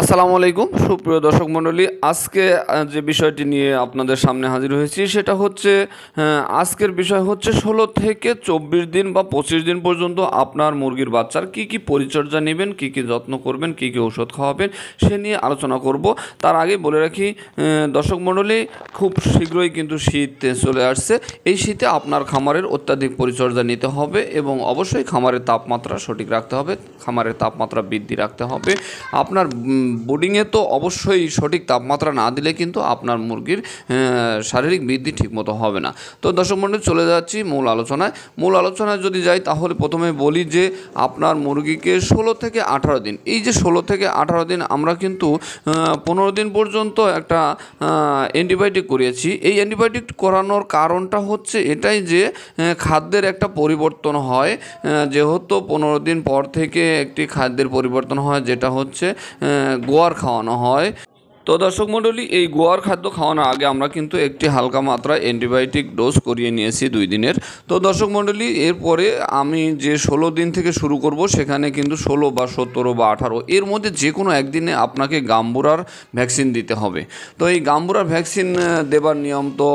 আসসালামু আলাইকুম সুপ্রিয় দর্শক মণ্ডলী আজকে যে বিষয়টি নিয়ে আপনাদের সামনে হাজির হয়েছি সেটা হচ্ছে আজকের বিষয় হচ্ছে ষোলো থেকে চব্বিশ দিন বা পঁচিশ দিন পর্যন্ত আপনার মুরগির বাচ্চার কি কি পরিচর্যা নেবেন কি কি যত্ন করবেন কি কি ঔষধ খাওয়াবেন সে নিয়ে আলোচনা করব তার আগে বলে রাখি দর্শক মণ্ডলী খুব শীঘ্রই কিন্তু শীত চলে আসছে এই শীতে আপনার খামারের অত্যাধিক পরিচর্যা নিতে হবে এবং অবশ্যই খামারের তাপমাত্রা সঠিক রাখতে হবে খামারের তাপমাত্রা বৃদ্ধি রাখতে হবে আপনার বোর্ডিংয়ে তো অবশ্যই সঠিক তাপমাত্রা না দিলে কিন্তু আপনার মুরগির শারীরিক বৃদ্ধি ঠিকমতো হবে না তো দর্শক মন্ডলী চলে যাচ্ছি মূল আলোচনায় মূল আলোচনায় যদি যাই তাহলে প্রথমে বলি যে আপনার মুরগিকে ষোলো থেকে আঠারো দিন এই যে ষোলো থেকে আঠারো দিন আমরা কিন্তু পনেরো দিন পর্যন্ত একটা অ্যান্টিবায়োটিক করিয়েছি এই অ্যান্টিবায়োটিক করানোর কারণটা হচ্ছে এটাই যে খাদ্যের একটা পরিবর্তন হয় যেহেতু পনেরো দিন পর থেকে একটি খাদ্যের পরিবর্তন হয় যেটা হচ্ছে গোয়ার খাওয়ানো হয় তো দর্শক মণ্ডলী এই গোয়ার খাদ্য খাওয়ানোর আগে আমরা কিন্তু একটি হালকা মাত্রায় অ্যান্টিবায়োটিক ডোজ করিয়ে নিয়েছি দুই দিনের তো দর্শক মণ্ডলী এরপরে আমি যে ষোলো দিন থেকে শুরু করব সেখানে কিন্তু ষোলো বা সতেরো বা আঠারো এর মধ্যে যে কোনো একদিনে আপনাকে গাম্বুরার ভ্যাকসিন দিতে হবে তো এই গাম্বুরার ভ্যাকসিন দেবার নিয়ম তো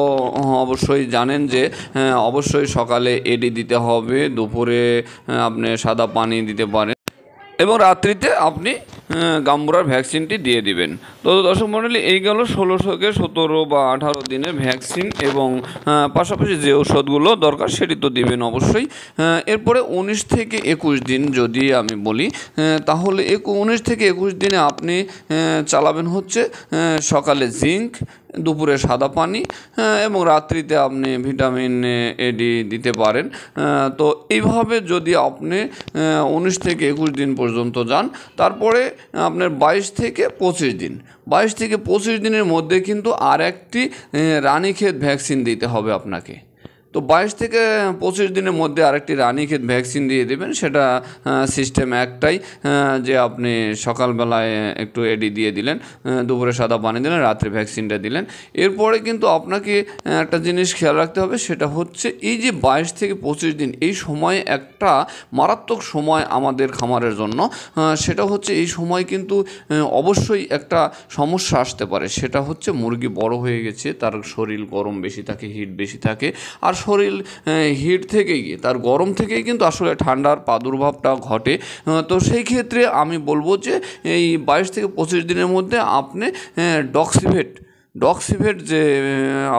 হ্যাঁ, অবশ্যই জানেন যে হ্যাঁ, অবশ্যই সকালে এডি দিতে হবে দুপুরে হ্যাঁ, আপনি সাদা পানি দিতে পারেন এবং রাত্রিতে আপনি হ্যাঁ, গাম্বুরার ভ্যাকসিনটি দিয়ে দিবেন তো দর্শক মণ্ডলী এই গেল ষোলো থেকে সতেরো বা আঠারো দিনের ভ্যাকসিন এবং হ্যাঁ, পাশাপাশি যে ওষুধগুলো দরকার সেটি তো দিবেন অবশ্যই হ্যাঁ, এরপরে উনিশ থেকে একুশ দিন যদি আমি বলি তাহলে উনিশ থেকে একুশ দিনে আপনি চালাবেন হচ্ছে সকালে জিঙ্ক দুপুরে সাদা পানি হ্যাঁ, এবং রাত্রিতে আপনি ভিটামিন এডি দিতে পারেন তো এইভাবে যদি আপনি উনিশ থেকে একুশ দিন পর্যন্ত যান তারপরে আপনার বাইশ থেকে পঁচিশ দিন বাইশ থেকে পঁচিশ দিনের মধ্যে কিন্তু আর একটি রানীক্ষেত ভ্যাকসিন দিতে হবে আপনাকে তো বাইশ থেকে পঁচিশ দিনের মধ্যে আরেকটি রানীক্ষেত ভ্যাকসিন দিয়ে দেবেন সেটা সিস্টেম একটাই যে আপনি সকালবেলায় একটু এডি দিয়ে দিলেন দুপুরে সাদা পানি দিলেন রাত্রে ভ্যাকসিনটা দিলেন এরপরে কিন্তু আপনাকে একটা জিনিস খেয়াল রাখতে হবে সেটা হচ্ছে এই যে বাইশ থেকে পঁচিশ দিন এই সময় একটা মারাত্মক সময় আমাদের খামারের জন্য সেটা হচ্ছে এই সময় কিন্তু অবশ্যই একটা সমস্যা আসতে পারে সেটা হচ্ছে মুরগি বড় হয়ে গেছে তার শরীর গরম বেশি থাকে হিট বেশি থাকে আর শরীর হিট থেকেই তার গরম থেকেই কিন্তু আসলে ঠান্ডার প্রাদুর্ভাবটা ঘটে তো সেই ক্ষেত্রে আমি বলবো যে এই বাইশ থেকে পঁচিশ দিনের মধ্যে আপনি ডক্সিভেট ডক্সিভেট যে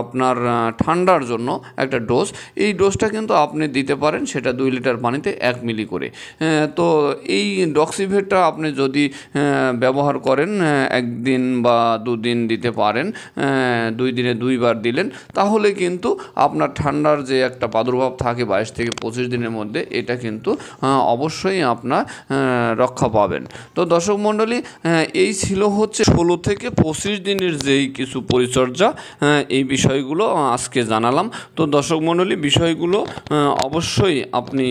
আপনার ঠান্ডার জন্য একটা ডোজ এই ডোজটা কিন্তু আপনি দিতে পারেন সেটা দুই লিটার পানিতে এক মিলি করে তো এই ডক্সিভেটটা আপনি যদি ব্যবহার করেন একদিন বা দুদিন দিতে পারেন দুই দিনে দুইবার দিলেন তাহলে কিন্তু আপনার ঠান্ডার যে একটা প্রাদুর্ভাব থাকে বাইশ থেকে পঁচিশ দিনের মধ্যে এটা কিন্তু অবশ্যই আপনার রক্ষা পাবেন তো দর্শক মণ্ডলী এই ছিল হচ্ছে ষোলো থেকে পঁচিশ দিনের যেই কিছু পরিচর্যা হ্যাঁ, এই বিষয়গুলো আজকে জানালাম তো দর্শক মণ্ডলী বিষয়গুলো অবশ্যই আপনি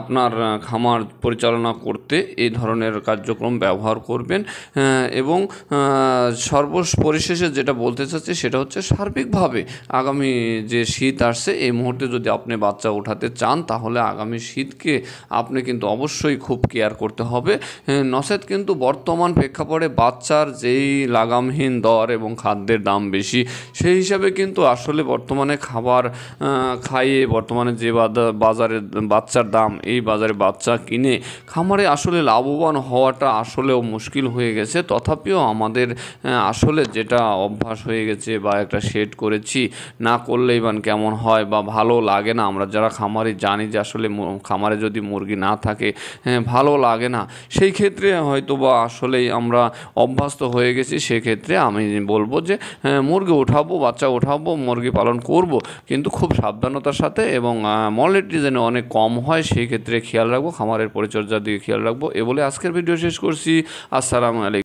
আপনার খামার পরিচালনা করতে এই ধরনের কার্যক্রম ব্যবহার করবেন হ্যাঁ, এবং সর্বপরিশেষে যেটা বলতে চাচ্ছি সেটা হচ্ছে সার্বিকভাবে আগামী যে শীত আসছে এই মুহূর্তে যদি আপনি বাচ্চা ওঠাতে চান তাহলে আগামী শীতকে আপনি কিন্তু অবশ্যই খুব কেয়ার করতে হবে হ্যাঁ, নসেদ কিন্তু বর্তমান প্রেক্ষাপটে বাচ্চার যেই লাগামহীন দর এবং খাদ্যের মার্কেটের দাম বেশি সেই হিসাবে কিন্তু আসলে বর্তমানে খাবার খাইয়ে বর্তমানে যে বাজারে বাচ্চার দাম এই বাজারে বাচ্চা কিনে খামারে আসলে লাভবান হওয়াটা আসলেও মুশকিল হয়ে গেছে তথাপিও আমাদের আসলে যেটা অভ্যাস হয়ে গেছে বা একটা সেট করেছি না করলেই বান কেমন হয় বা ভালো লাগে না আমরা যারা খামারে জানি যে আসলে খামারে যদি মুরগি না থাকে হ্যাঁ, ভালো লাগে না সেই ক্ষেত্রে হয়তো বা আসলেই আমরা অভ্যস্ত হয়ে গেছি সেক্ষেত্রে আমি বলবো যে যে হ্যাঁ, মুরগি উঠাবো বাচ্চা উঠাবো মুরগি পালন করব কিন্তু খুব সাবধানতার সাথে এবং মর্লিটি যেন অনেক কম হয় সেই ক্ষেত্রে খেয়াল রাখবো খামারের পরিচর্যার দিকে খেয়াল রাখবো এ বলে আজকের ভিডিও শেষ করছি আসসালামু আলাইকুম